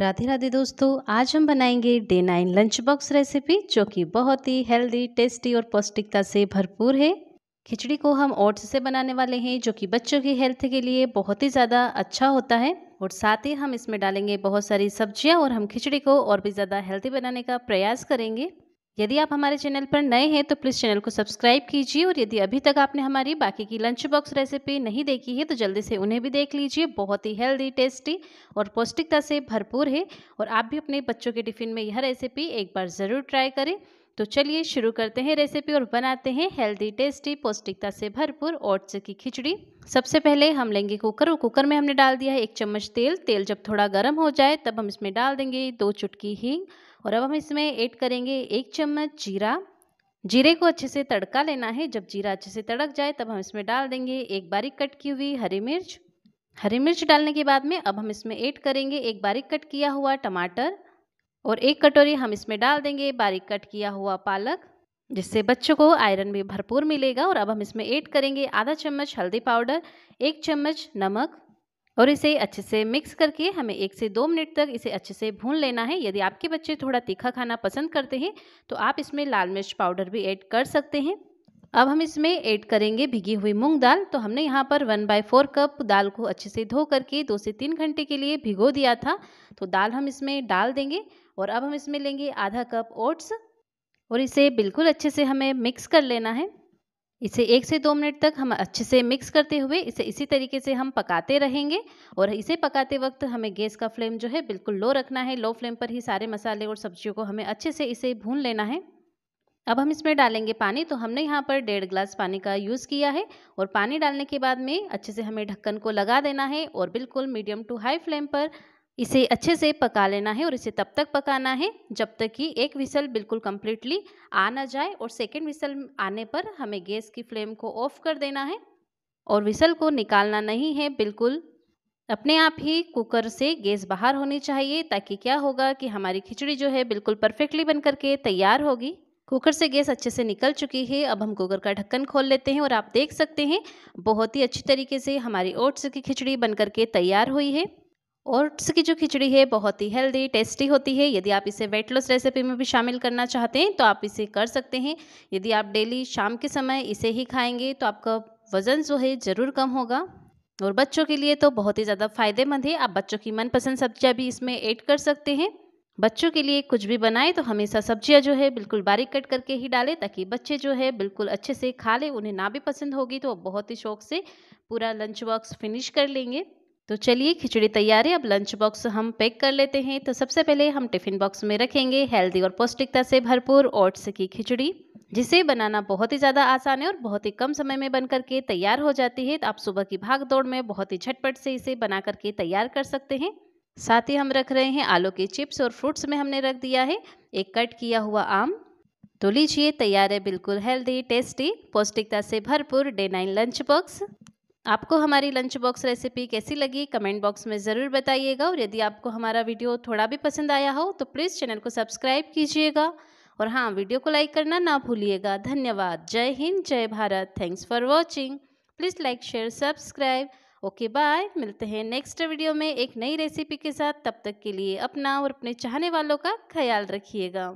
राधे राधे दोस्तों आज हम बनाएंगे day nine lunch box recipe जो कि बहुत ही हेल्दी टेस्टी और पौष्टिकता से भरपूर है खिचड़ी को हम ओट्स से बनाने वाले हैं जो कि बच्चों की हेल्थ के लिए बहुत ही ज़्यादा अच्छा होता है और साथ ही हम इसमें डालेंगे बहुत सारी सब्जियां और हम खिचड़ी को और भी ज़्यादा हेल्दी बनाने का प्रयास करेंगे यदि आप हमारे चैनल पर नए हैं तो प्लीज़ चैनल को सब्सक्राइब कीजिए और यदि अभी तक आपने हमारी बाकी की लंच बॉक्स रेसिपी नहीं देखी है तो जल्दी से उन्हें भी देख लीजिए बहुत ही हेल्दी टेस्टी और पौष्टिकता से भरपूर है और आप भी अपने बच्चों के टिफिन में यह रेसिपी एक बार ज़रूर ट्राई करें तो चलिए शुरू करते हैं रेसिपी और बनाते हैं हेल्दी टेस्टी पौष्टिकता से भरपूर ओट्स की खिचड़ी सबसे पहले हम लेंगे कुकर और कुकर में हमने डाल दिया है एक चम्मच तेल तेल जब थोड़ा गर्म हो जाए तब हम इसमें डाल देंगे दो चुटकी हींग और अब हम इसमें ऐड करेंगे एक चम्मच जीरा जीरे को अच्छे से तड़का लेना है जब जीरा अच्छे से तड़क जाए तब हम इसमें डाल देंगे एक बारीक कट की हुई हरी मिर्च हरी मिर्च डालने के बाद में अब हम इसमें ऐड करेंगे एक बारीक कट किया हुआ टमाटर और एक कटोरी हम इसमें डाल देंगे बारीक कट किया हुआ पालक जिससे बच्चों को आयरन भी भरपूर मिलेगा और अब हम इसमें ऐड करेंगे आधा चम्मच हल्दी पाउडर एक चम्मच नमक और इसे अच्छे से मिक्स करके हमें एक से दो मिनट तक इसे अच्छे से भून लेना है यदि आपके बच्चे थोड़ा तीखा खाना पसंद करते हैं तो आप इसमें लाल मिर्च पाउडर भी ऐड कर सकते हैं अब हम इसमें ऐड करेंगे भिगी हुई मूंग दाल तो हमने यहाँ पर वन बाय फोर कप दाल को अच्छे से धो करके दो से तीन घंटे के लिए भिगो दिया था तो दाल हम इसमें डाल देंगे और अब हम इसमें लेंगे आधा कप ओट्स और इसे बिल्कुल अच्छे से हमें मिक्स कर लेना है इसे एक से दो मिनट तक हम अच्छे से मिक्स करते हुए इसे इसी तरीके से हम पकाते रहेंगे और इसे पकाते वक्त हमें गैस का फ्लेम जो है बिल्कुल लो रखना है लो फ्लेम पर ही सारे मसाले और सब्जियों को हमें अच्छे से इसे भून लेना है अब हम इसमें डालेंगे पानी तो हमने यहाँ पर डेढ़ ग्लास पानी का यूज़ किया है और पानी डालने के बाद में अच्छे से हमें ढक्कन को लगा देना है और बिल्कुल मीडियम टू हाई फ्लेम पर इसे अच्छे से पका लेना है और इसे तब तक पकाना है जब तक कि एक विसल बिल्कुल कम्प्लीटली आ ना जाए और सेकेंड विसल आने पर हमें गैस की फ्लेम को ऑफ कर देना है और विसल को निकालना नहीं है बिल्कुल अपने आप ही कुकर से गैस बाहर होनी चाहिए ताकि क्या होगा कि हमारी खिचड़ी जो है बिल्कुल परफेक्टली बन करके तैयार होगी कुकर से गैस अच्छे से निकल चुकी है अब हम कुकर का ढक्कन खोल लेते हैं और आप देख सकते हैं बहुत ही अच्छी तरीके से हमारी ओट्स की खिचड़ी बनकर के तैयार हुई है ओट्स की जो खिचड़ी है बहुत ही हेल्दी टेस्टी होती है यदि आप इसे वेट लॉस रेसिपी में भी शामिल करना चाहते हैं तो आप इसे कर सकते हैं यदि आप डेली शाम के समय इसे ही खाएंगे तो आपका वज़न जो है ज़रूर कम होगा और बच्चों के लिए तो बहुत ही ज़्यादा फायदेमंद है आप बच्चों की मनपसंद सब्जियाँ भी इसमें ऐड कर सकते हैं बच्चों के लिए कुछ भी बनाए तो हमेशा सब्जियां जो है बिल्कुल बारीक कट करके ही डालें ताकि बच्चे जो है बिल्कुल अच्छे से खा लें उन्हें ना भी पसंद होगी तो बहुत ही शौक से पूरा लंच बॉक्स फिनिश कर लेंगे तो चलिए खिचड़ी तैयार है अब लंच बॉक्स हम पैक कर लेते हैं तो सबसे पहले हम टिफ़िन बॉक्स में रखेंगे हेल्दी और पौष्टिकता से भरपूर ओट्स की खिचड़ी जिसे बनाना बहुत ही ज़्यादा आसान है और बहुत ही कम समय में बन करके तैयार हो जाती है तो आप सुबह की भाग दौड़ में बहुत ही झटपट से इसे बना करके तैयार कर सकते हैं साथ ही हम रख रहे हैं आलू के चिप्स और फ्रूट्स में हमने रख दिया है एक कट किया हुआ आम तो लीजिए तैयार है बिल्कुल हेल्दी टेस्टी पौष्टिकता से भरपूर डे नाइन लंच बॉक्स आपको हमारी लंच बॉक्स रेसिपी कैसी लगी कमेंट बॉक्स में ज़रूर बताइएगा और यदि आपको हमारा वीडियो थोड़ा भी पसंद आया हो तो प्लीज़ चैनल को सब्सक्राइब कीजिएगा और हाँ वीडियो को लाइक करना ना भूलिएगा धन्यवाद जय हिंद जय Bharat thanks for watching please like share subscribe okay bye मिलते हैं नेक्स्ट वीडियो में एक नई रेसिपी के साथ तब तक के लिए अपना और अपने चाहने वालों का ख्याल रखिएगा